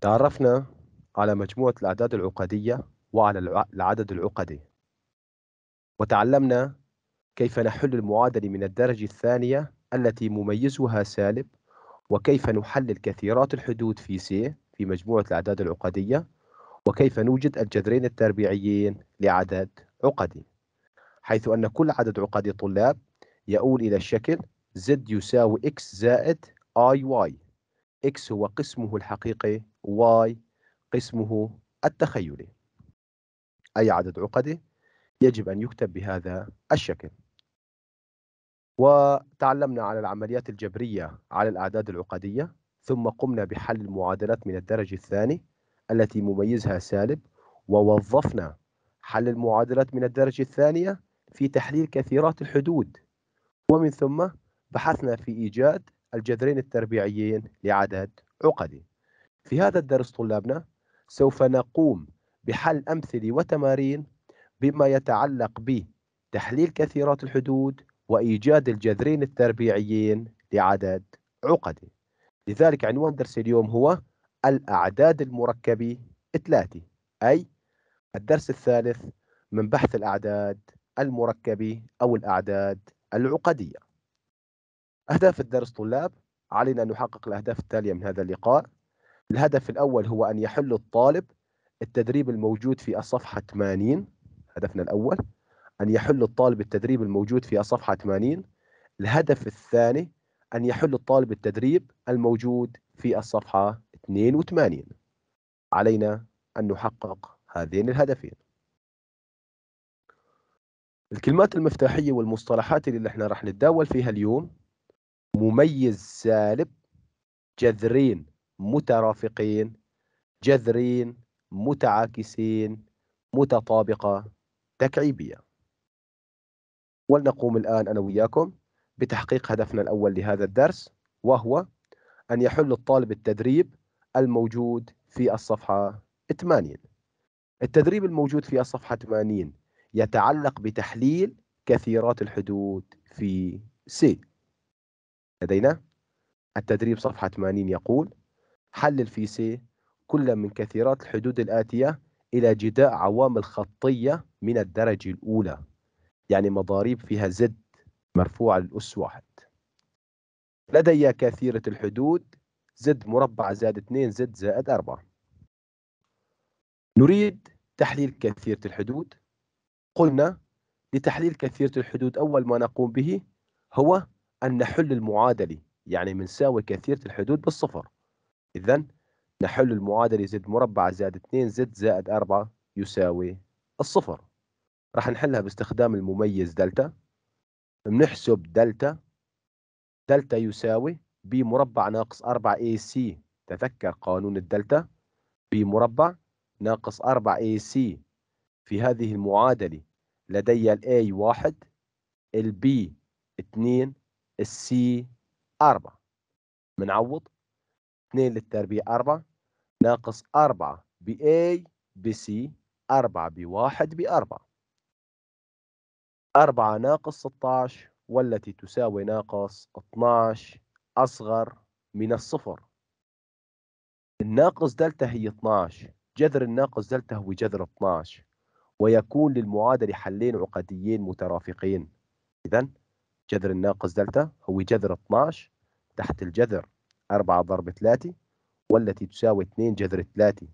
تعرفنا على مجموعة الأعداد العقدية وعلى العدد العقدي وتعلمنا كيف نحل المعادلة من الدرجة الثانية التي مميزها سالب وكيف نحلل كثيرات الحدود في سي في مجموعة الأعداد العقدية وكيف نوجد الجذرين التربيعيين لعدد عقدي حيث أن كل عدد عقدي طلاب يؤول إلى الشكل Z يساوي X زائد IY X هو قسمه الحقيقي Y قسمه التخيلي أي عدد عقده يجب أن يكتب بهذا الشكل وتعلمنا على العمليات الجبرية على الأعداد العقدية ثم قمنا بحل المعادلات من الدرجة الثاني التي مميزها سالب ووظفنا حل المعادلات من الدرجة الثانية في تحليل كثيرات الحدود ومن ثم بحثنا في إيجاد الجذرين التربيعيين لعدد عقدي في هذا الدرس طلابنا سوف نقوم بحل أمثلة وتمارين بما يتعلق بتحليل كثيرات الحدود وإيجاد الجذرين التربيعيين لعدد عقدي لذلك عنوان درس اليوم هو الأعداد المركبة الثلاثة أي الدرس الثالث من بحث الأعداد المركبة أو الأعداد العقدية أهداف الدرس طلاب علينا أن نحقق الأهداف التالية من هذا اللقاء الهدف الأول هو أن يحل الطالب التدريب الموجود في الصفحة 80 هدفنا الأول أن يحل الطالب التدريب الموجود في الصفحة 80 الهدف الثاني أن يحل الطالب التدريب الموجود في الصفحة 82 علينا أن نحقق هذين الهدفين الكلمات المفتاحية والمصطلحات اللي احنا راح نتداول فيها اليوم مميز سالب جذرين مترافقين جذرين متعاكسين متطابقة تكعيبية ولنقوم الآن أنا وياكم بتحقيق هدفنا الأول لهذا الدرس وهو أن يحل الطالب التدريب الموجود في الصفحة 80 التدريب الموجود في الصفحة 80 يتعلق بتحليل كثيرات الحدود في سي لدينا التدريب صفحة 80 يقول حلل في سي كل من كثيرات الحدود الآتية إلى جداء عوامل خطية من الدرجة الأولى يعني مضاريب فيها زد مرفوعة للأس واحد لدي كثيرة الحدود زد مربع زائد 2 زد زائد 4 نريد تحليل كثيرة الحدود قلنا لتحليل كثيرة الحدود أول ما نقوم به هو أن نحل المعادلة يعني بنساوي كثيرة الحدود بالصفر إذا نحل المعادلة زد مربع زائد 2 زد زائد 4 يساوي الصفر راح نحلها باستخدام المميز دلتا بنحسب دلتا دلتا يساوي ب مربع ناقص 4 اي سي تذكر قانون الدلتا ب مربع ناقص 4 اي سي في هذه المعادلة لدي الاي واحد البي اثنين السي 4 بنعوض 2 للتربيع 4 ناقص 4 بA بC 4 1 بواحد 4 4 ناقص 16 والتي تساوي ناقص 12 أصغر من الصفر الناقص دلتا هي 12 جذر الناقص دلتا هو جذر 12 ويكون للمعادلة حلين عقديين مترافقين إذا جذر الناقص دلتا هو جذر 12 تحت الجذر 4 ضرب 3 والتي تساوي 2 جذر 3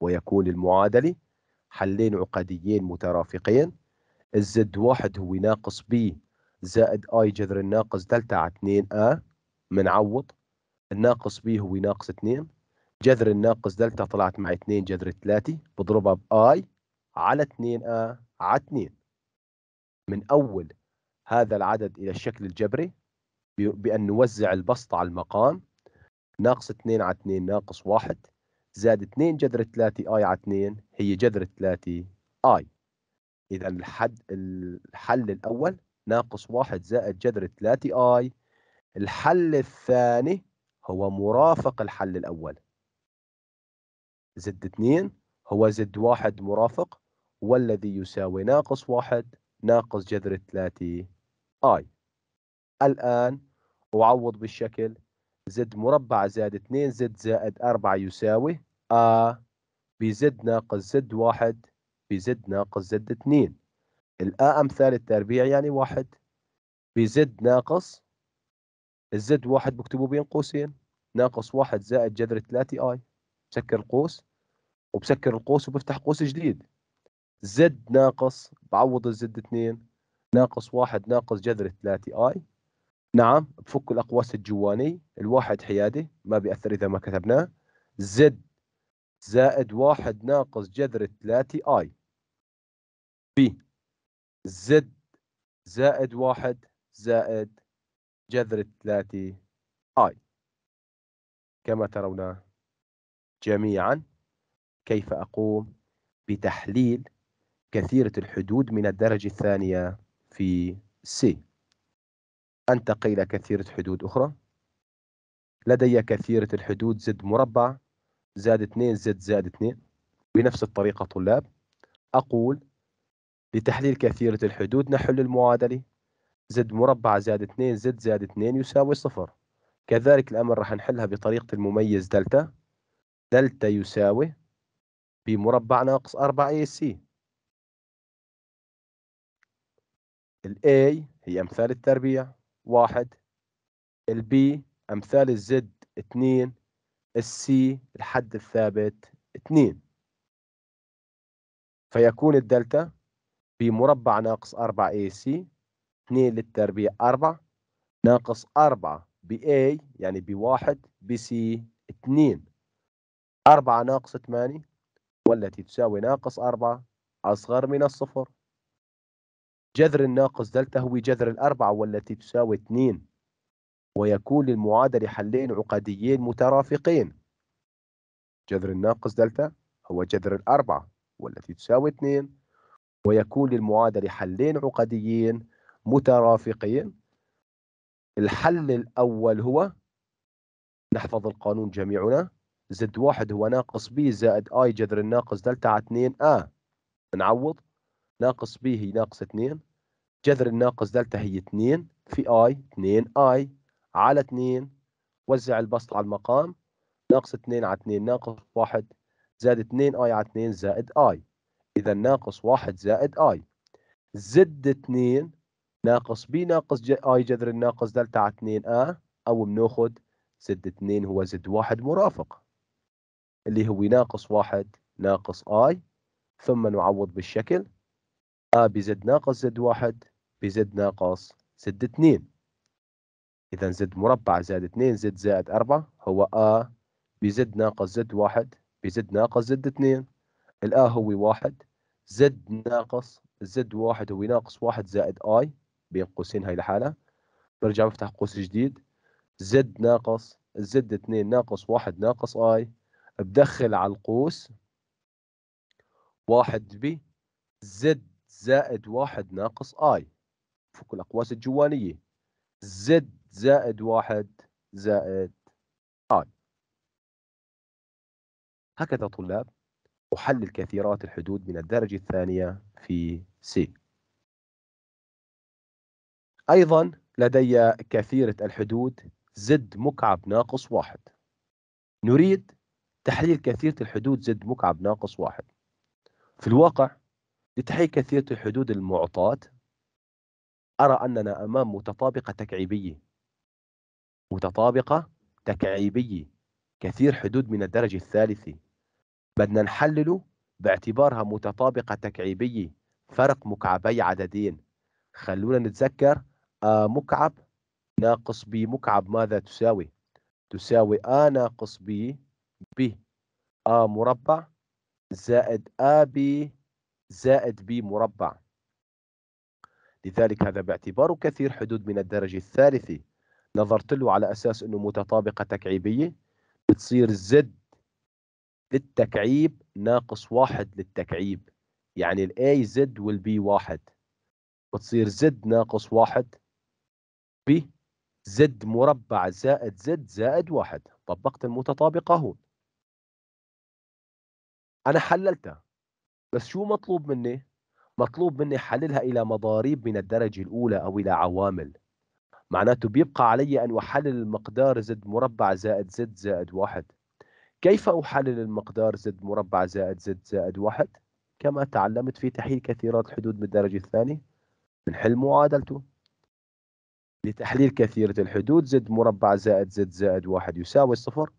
ويكون المعادلة حلين عقديين مترافقين الزد واحد هو ناقص بي زائد اي جذر الناقص دلتا على 2 ا منعوض الناقص بي هو ناقص 2 جذر الناقص دلتا طلعت مع 2 جذر 3 بضربها باي على 2 ا على 2 من اول هذا العدد الى الشكل الجبري بان نوزع البسط على المقام ناقص 2 على 2 ناقص 1 زائد 2 جذر 3 اي على 2 هي جذر 3 اي اذا الحد الحل الاول ناقص 1 زائد جذر 3 اي الحل الثاني هو مرافق الحل الاول زد 2 هو زد 1 مرافق والذي يساوي ناقص 1 ناقص جذر 3 اي الآن أعوض بالشكل زد مربع زائد 2 زد زائد 4 يساوي آ بزد ناقص زد 1 بزد ناقص زد 2 الآ أمثال التربيع يعني 1 بزد ناقص الزد 1 بكتبه بين قوسين ناقص 1 زائد جذر 3 اي بسكر القوس وبسكر القوس وبفتح قوس جديد زد ناقص بعوض الزد 2 ناقص واحد ناقص جذر ثلاثة اي نعم بفك الاقواس الجواني الواحد حيادي ما بيأثر اذا ما كتبناه زد زائد واحد ناقص جذر ثلاثة اي بي زد زائد واحد زائد جذر ثلاثة اي كما ترون جميعا كيف اقوم بتحليل كثيرة الحدود من الدرجة الثانية في سي أنت إلى كثيرة حدود أخرى لدي كثيرة الحدود زد مربع زاد 2 زد زاد 2 بنفس الطريقة طلاب أقول لتحليل كثيرة الحدود نحل المعادلة زد مربع زاد 2 زد زاد 2 يساوي صفر كذلك الأمر راح نحلها بطريقة المميز دلتا دلتا يساوي بمربع ناقص 4 اي سي A هي امثال التربيع واحد B امثال الزد اثنين C الحد الثابت اثنين فيكون الدلتا بمربع ناقص 4 AC سي 2 للتربيع 4 ناقص 4 A يعني ب1 C 2 4 ناقص 8 والتي تساوي ناقص 4 أصغر من الصفر جذر الناقص دلتا هو جذر الأربعة والتي تساوي اثنين ويكون للمعادلة حلين عقديين مترافقين جذر الناقص دلتا هو جذر الأربعة والتي تساوي اثنين ويكون للمعادلة حلين عقديين مترافقين الحل الأول هو نحفظ القانون جميعنا زد واحد هو ناقص بي زائد اي جذر الناقص دلتا على 2 ا آه. نعوض ناقص بي هي ناقص 2 جذر الناقص دلتا هي 2 في اي 2 اي على 2 وزع البسط على المقام ناقص 2 على 2 ناقص 1 زائد 2 اي على 2 زائد اي اذا ناقص 1 زائد اي زد 2 ناقص بي ناقص اي جذر الناقص دلتا على 2 ا آه. او بناخذ زد 2 هو زد 1 مرافق اللي هو ناقص 1 ناقص اي ثم نعوض بالشكل A آه، بزد ناقص زد واحد بزد ناقص زد اثنين إذا زد مربع زائد اثنين زد زائد أربعة هو A بزد ناقص زد واحد بزد ناقص زد اثنين الآ هو واحد زد ناقص زد واحد هو ناقص واحد زائد I بين قوسين هاي لحالها برجع بفتح قوس جديد زد ناقص زد اثنين ناقص واحد ناقص I بدخل على القوس واحد بي زد زائد واحد ناقص اي فك الأقواس الجوانية زد زائد واحد زائد اي هكذا طلاب أحلل كثيرات الحدود من الدرجة الثانية في سي أيضا لدي كثيرة الحدود زد مكعب ناقص واحد نريد تحليل كثيرة الحدود زد مكعب ناقص واحد في الواقع لتحقيق كثيرة الحدود المعطاة أرى أننا أمام متطابقة تكعيبية متطابقة تكعيبية كثير حدود من الدرجة الثالثة بدنا نحلله باعتبارها متطابقة تكعيبية فرق مكعبي عددين خلونا نتذكر آ مكعب ناقص ب مكعب ماذا تساوي؟ تساوي آ ناقص ب ب آ مربع زائد آ ب زائد ب مربع لذلك هذا باعتباره كثير حدود من الدرجة الثالثة نظرت له على أساس أنه متطابقة تكعيبية بتصير زد للتكعيب ناقص واحد للتكعيب يعني الاي زد والبي واحد بتصير زد ناقص واحد ب زد مربع زائد زد زائد واحد طبقت المتطابقة هون أنا حللتها بس شو مطلوب مني؟ مطلوب مني حللها إلى مضاريب من الدرجة الأولى أو إلى عوامل معناته بيبقى علي أن أحلل المقدار زد مربع زائد زد زائد واحد كيف أحلل المقدار زد مربع زائد زد زائد واحد؟ كما تعلمت في تحليل كثيرات الحدود من الدرجة الثانية بنحل معادلته لتحليل كثيرة الحدود زد مربع زائد زد زائد واحد يساوي صفر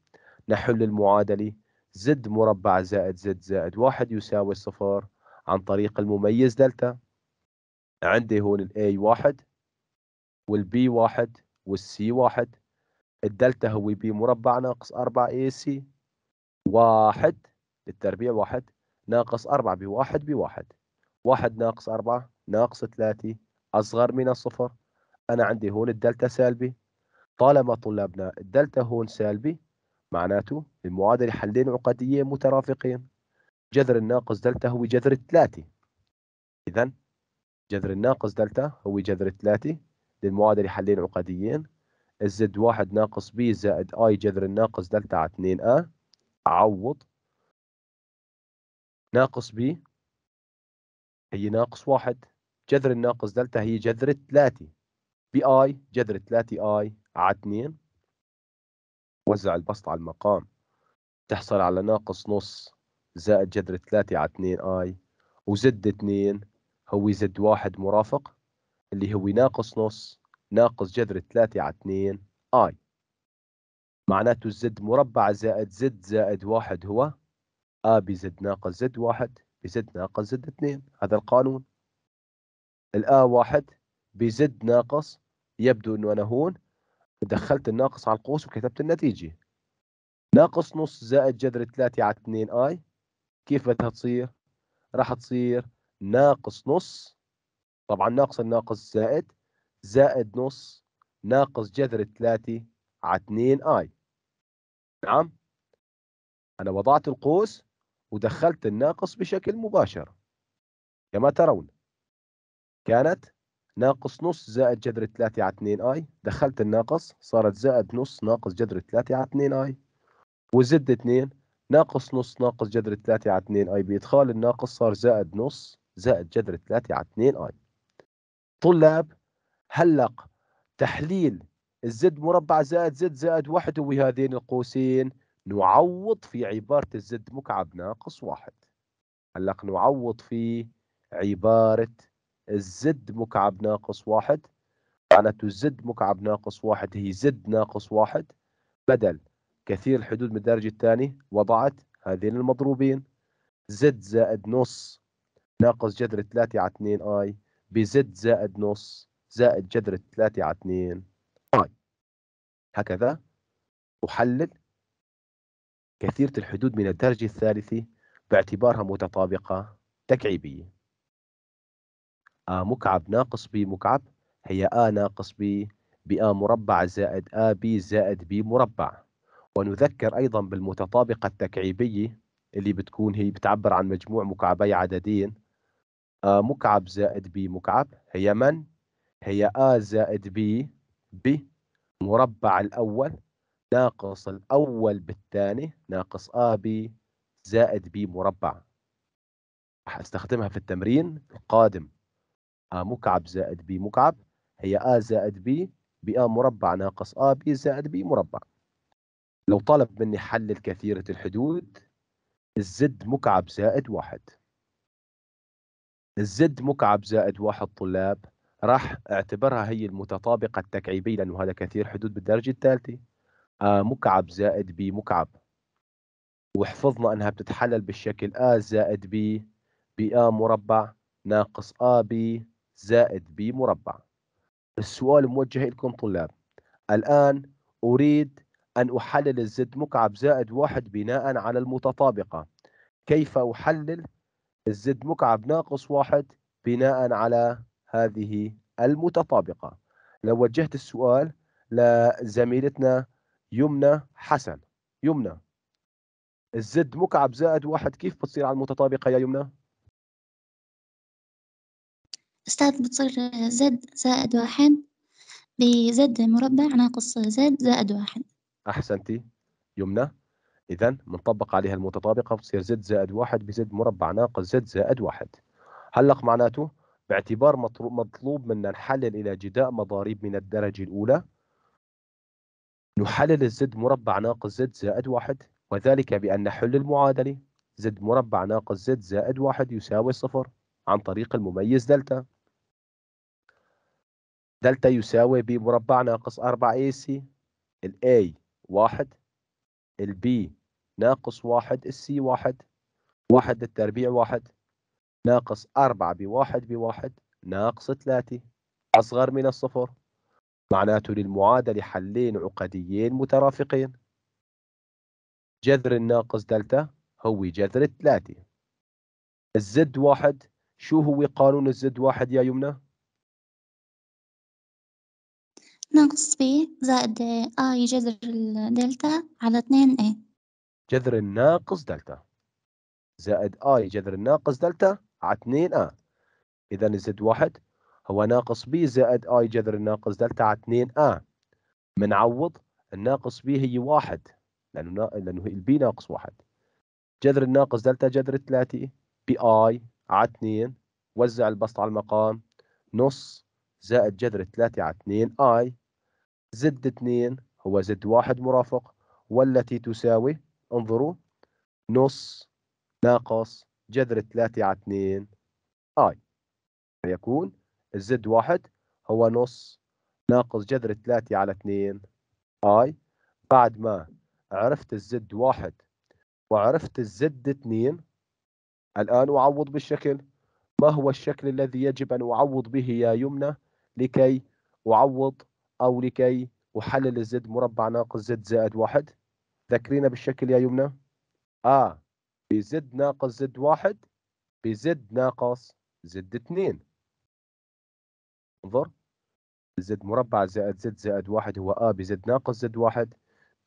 نحل المعادلة زد مربع زائد زد زائد واحد يساوي صفر عن طريق المميز دلتا عندي هون الاي واحد والبي واحد والسي واحد الدلتا هو بي مربع ناقص 4 اي سي واحد للتربيع واحد ناقص 4 بواحد بواحد واحد ناقص 4 ناقص 3 أصغر من الصفر أنا عندي هون الدلتا سالبي طالما طلابنا الدلتا هون سالبي معناته المعادلة حلين عقديين مترافقين جذر الناقص دلتا هو جذر الثلاثي إذا جذر الناقص دلتا هو جذر الثلاثي للمعادلة حلين عقديين الزد واحد ناقص بي زائد اي جذر الناقص دلتا على 2 اه أعوض ناقص بي هي ناقص واحد جذر الناقص دلتا هي جذر الثلاثي بي اي جذر الثلاثي اي على 2 وزع البسط على المقام تحصل على ناقص نص زائد جذر 3 على 2 اي وزد 2 هو زد واحد مرافق اللي هو ناقص نص ناقص جذر 3 على 2 اي معناته الزد مربع زائد زد زائد واحد هو آ بزد ناقص زد واحد بزد ناقص زد اثنين هذا القانون الآ واحد بزد ناقص يبدو أنه أنا هون دخلت الناقص على القوس وكتبت النتيجة ناقص نص زائد جذر 3 على 2 اي كيف بدها تصير؟ راح تصير ناقص نص طبعا ناقص الناقص زائد زائد نص ناقص جذر 3 على 2 اي نعم انا وضعت القوس ودخلت الناقص بشكل مباشر كما ترون كانت ناقص نص زائد جذر 3 على 2 اي دخلت الناقص صارت زائد نص ناقص جذر 3 على 2 اي وزد 2 ناقص نص ناقص جذر 3 على 2 اي بادخال الناقص صار زائد نص زائد جذر 3 على 2 اي طلاب هلق تحليل الزد مربع زائد زد زائد واحد وهذين القوسين نعوض في عبارة الزد مكعب ناقص واحد هلق نعوض في عبارة الزد مكعب ناقص واحد معناته الزد مكعب ناقص واحد هي زد ناقص واحد بدل كثير الحدود من الدرجة الثانية وضعت هذين المضروبين زد زائد نص ناقص جذر 3 على 2 اي بزد زائد نص زائد جذر 3 على 2 اي هكذا أحلل كثيرة الحدود من الدرجة الثالثة باعتبارها متطابقة تكعيبية آ آه، مكعب ناقص ب مكعب هي آ ناقص ب بآ مربع زائد آ بي زائد ب مربع ونذكر أيضا بالمتطابقة التكعيبية اللي بتكون هي بتعبر عن مجموع مكعبي عددين آ مكعب زائد ب مكعب هي من؟ هي آ زائد ب ب مربع الأول ناقص الأول بالثاني ناقص آ بي زائد ب مربع راح استخدمها في التمرين القادم آ آه، مكعب زائد ب مكعب هي آ زائد ب بآ مربع ناقص آ ب زائد ب مربع لو طلب مني حلل كثيرة الحدود الزد مكعب زائد واحد الزد مكعب زائد واحد طلاب راح اعتبرها هي المتطابقة التكعيبية لأنه هذا كثير حدود بالدرجة الثالثة آ مكعب زائد ب مكعب وحفظنا أنها بتتحلل بالشكل آ زائد ب بآ مربع ناقص آ ب زائد بي مربع السؤال موجه لكم طلاب الآن أريد أن أحلل الزد مكعب زائد واحد بناء على المتطابقة كيف أحلل الزد مكعب ناقص واحد بناء على هذه المتطابقة لو وجهت السؤال لزميلتنا يمنى حسن يمنى الزد مكعب زائد واحد كيف بتصير على المتطابقة يا يمنى؟ أستاذ بتصير زد زائد واحد بزد مربع ناقص زد زائد واحد أحسنتي يمنى إذا بنطبق عليها المتطابقة بتصير زد زائد واحد بزد مربع ناقص زد زائد واحد هلق معناته باعتبار مطلوب منا نحلل إلى جداء مضاريب من الدرجة الأولى نحلل الزد مربع ناقص زد زائد واحد وذلك بأن نحل المعادلة زد مربع ناقص زد زائد واحد يساوي صفر عن طريق المميز دلتا دلتا يساوي ب مربع ناقص 4 اي سي الاي واحد البي ناقص واحد السي واحد واحد للتربيع واحد ناقص أربعة بواحد بواحد ناقص 3 أصغر من الصفر معناته للمعادلة حلين عقديين مترافقين جذر الناقص دلتا هو جذر 3 الزد واحد شو هو قانون الزد واحد يا يمنى؟ ناقص بي زائد آي جذر الدلتا على 2 اي جذر الناقص دلتا زائد آي جذر الناقص دلتا على 2 ا إذا زد واحد هو ناقص بي زائد آي جذر الناقص دلتا على 2 ا منعوض الناقص بي هي واحد لأنه لأنه البي ناقص واحد جذر الناقص دلتا جذر 3 بي آي على 2 وزع البسط على المقام نص زائد جذر 3 على 2 اي زد 2 هو زد واحد مرافق والتي تساوي انظروا نص ناقص جذر 3 على 2 اي فيكون الزد واحد هو نص ناقص جذر 3 على 2 اي بعد ما عرفت الزد واحد وعرفت الزد 2 الآن أعوض بالشكل ما هو الشكل الذي يجب أن أعوض به يا يمنى لكي أعوض أو لكي أحلل الزد مربع ناقص زد زائد واحد ذكرينا بالشكل يا يمنى آ بزد ناقص زد واحد بزد ناقص زد اثنين انظر زد مربع زائد زد زائد واحد هو آ بزد ناقص زد واحد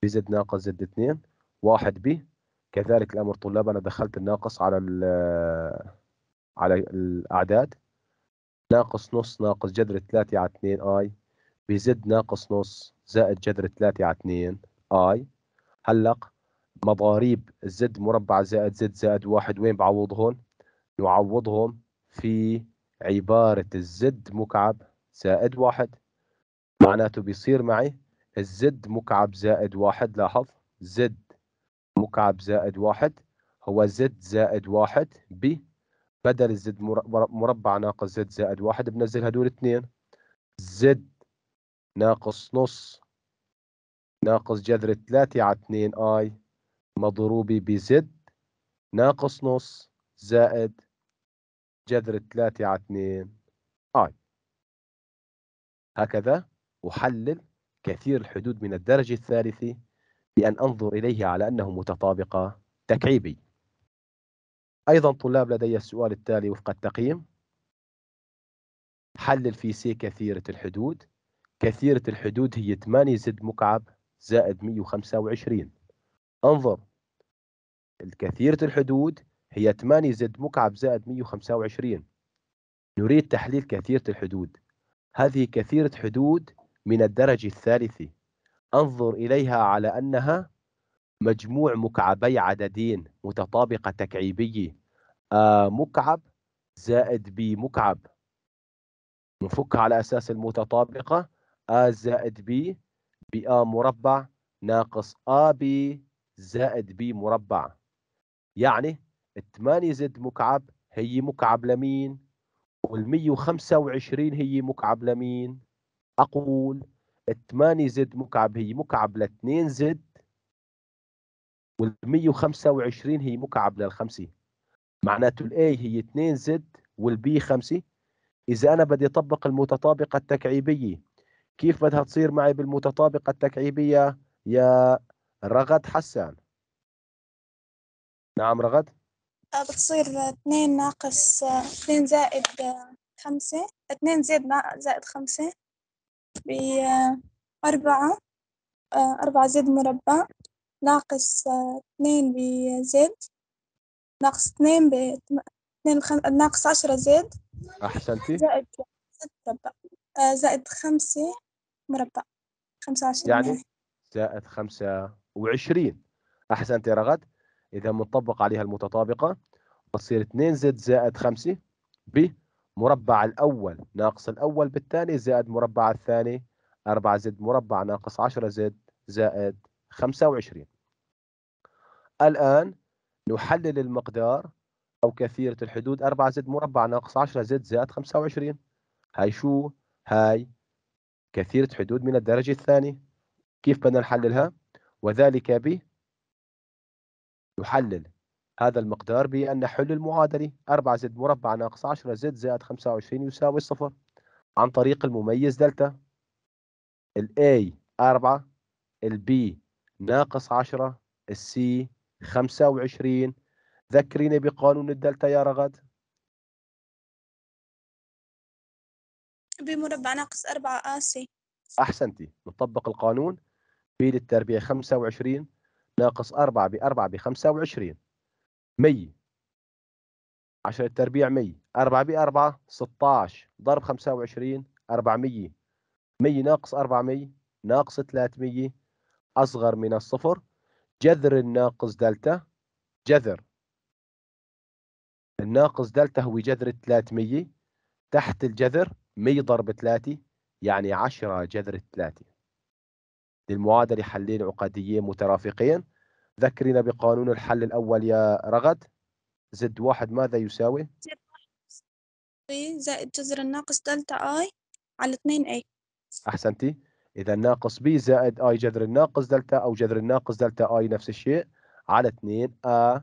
بزد ناقص زد اثنين واحد ب كذلك الأمر طلاب أنا دخلت الناقص على على الأعداد ناقص نص ناقص جذر ثلاثة على اثنين اي بزد ناقص نص زائد جذر 3 على 2 اي هلق مضاريب زد مربع زائد زد زائد واحد وين بعوضهم؟ نعوضهم في عبارة الزد مكعب زائد واحد معناته بيصير معي الزد مكعب زائد واحد لاحظ زد مكعب زائد واحد هو زد زائد واحد ب بدل الزد مربع ناقص زد زائد واحد بنزل هدول اثنين زد ناقص نص ناقص جذر 3 على 2 اي مضروبة بزد ناقص نص زائد جذر 3 على 2 اي هكذا أحلل كثير الحدود من الدرجة الثالثة بأن أنظر إليها على أنه متطابقة تكعيبي أيضا طلاب لدي السؤال التالي وفق التقييم حلل في سي كثيرة الحدود كثيرة الحدود هي 8 زد مكعب زائد 125 انظر الكثيرة الحدود هي 8 زد مكعب زائد 125 نريد تحليل كثيرة الحدود هذه كثيرة حدود من الدرجة الثالثة انظر إليها على أنها مجموع مكعبي عددين متطابقة تكعيبية آ آه، مكعب زائد ب مكعب نفك على أساس المتطابقة A زائد B بA مربع ناقص AB زائد B مربع يعني 8 زد مكعب هي مكعب لمين وال 125 هي مكعب لمين أقول 8 زد مكعب هي مكعب ل 2 زد وال 125 هي مكعب لل 5 معناته الاي هي 2 زد والبي 5 اذا انا بدي اطبق المتطابقه التكعيبيه كيف بدها تصير معي بالمتطابقة التكعيبية يا رغد حسان نعم رغد آه، بتصير اثنين ناقص آه، اثنين زائد آه، خمسة اثنين زائد زائد خمسة بأربعة أربعة زد مربع ناقص اثنين بزد ناقص اثنين ب اثنين ناقص عشرة زد أحسنتي زائد ستة زائد خمسة مربع 25 يعني زائد 25 أحسنت يا رغد إذا بنطبق عليها المتطابقة بتصير 2 زد زائد 5 ب مربع الأول ناقص الأول بالثاني زائد مربع الثاني 4 زد مربع ناقص 10 زد زائد 25 الآن نحلل المقدار أو كثيرة الحدود 4 زد مربع ناقص 10 زد زائد 25 هاي شو؟ هاي كثيرة حدود من الدرجة الثانية كيف بدنا نحللها وذلك ب يحلل هذا المقدار بأن نحل المعادلة 4 زد مربع ناقص 10 زد زائد 25 يساوي صفر عن طريق المميز دلتا ال A 4 ال B ناقص 10 السي 25 ذكريني بقانون الدلتا يا رغد بمربع ناقص 4 آسي أحسنتي نطبق القانون بي للتربيع 25 ناقص 4 ب 4 ب 25 100 10 للتربيع 100 4 ب 4 16 ضرب 25 400 100 ناقص 400 ناقص 300 أصغر من الصفر جذر الناقص دلتا جذر الناقص دلتا هو جذر 300 تحت الجذر 100 ضرب 3 يعني 10 جذر 3 للمعادلة حلين عقديين مترافقين ذكرنا بقانون الحل الأول يا رغد زد واحد ماذا يساوي؟ زائد جذر الناقص دلتا اي على 2 اي احسنتي اذا ناقص بي زائد اي جذر الناقص دلتا او جذر الناقص دلتا اي نفس الشيء على 2 ا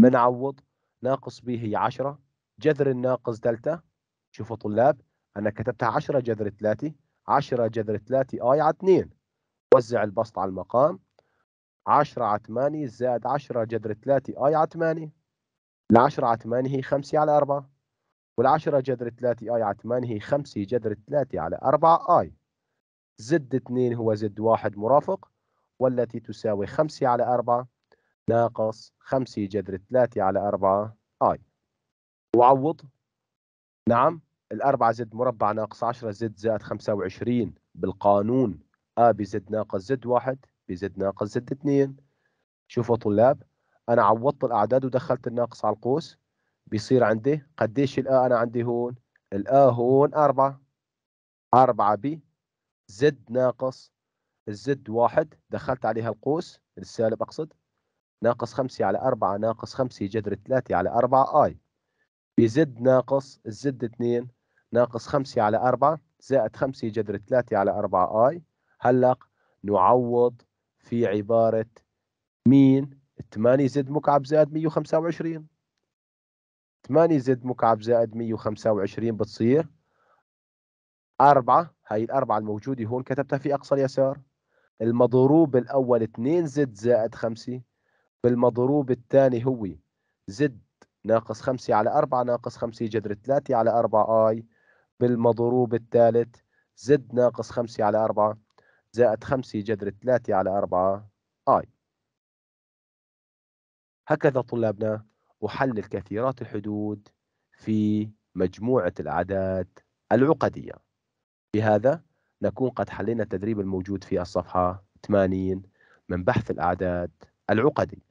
منعوض ناقص بي هي 10 جذر الناقص دلتا شوفوا طلاب انا كتبتها 10 جذر 3 10 جذر 3 اي على 2 وزع البسط على المقام 10 على 8 زائد 10 جذر 3 اي على 8 ال 10 على 8 هي 5 على 4 وال 10 جذر 3 اي على 8 هي 5 جذر 3 على 4 اي زد 2 هو زد 1 مرافق والتي تساوي 5 على 4 ناقص 5 جذر 3 على 4 اي وعوض نعم الأربعة زد مربع ناقص عشرة زد زائد خمسة وعشرين بالقانون أ بزد ناقص زد واحد بزد ناقص زد اثنين شوفوا طلاب أنا عوضت الأعداد ودخلت الناقص على القوس بيصير عندي قديش الآ أنا عندي هون الآ هون أربعة أربعة ب زد ناقص الزد واحد دخلت عليها القوس السالب أقصد ناقص خمسة على أربعة ناقص خمسة جذر ثلاثة على أربعة آي بزد ناقص الزد اثنين ناقص 5 على 4 زائد 5 جذر 3 على 4 اي هلا نعوض في عبارة مين 8 زد مكعب زائد 125 8 زد مكعب زائد 125 بتصير 4 هاي الأربعة الموجودة هون كتبتها في أقصى اليسار المضروب الأول 2 زد زائد 5 بالمضروب الثاني هو زد ناقص 5 على 4 ناقص 5 جذر 3 على 4 اي بالمضروب الثالث زد ناقص 5 على 4 زائد 5 جذر 3 على 4 اي هكذا طلابنا أحلل كثيرات الحدود في مجموعة الأعداد العقدية بهذا نكون قد حلينا التدريب الموجود في الصفحة 80 من بحث الأعداد العقدي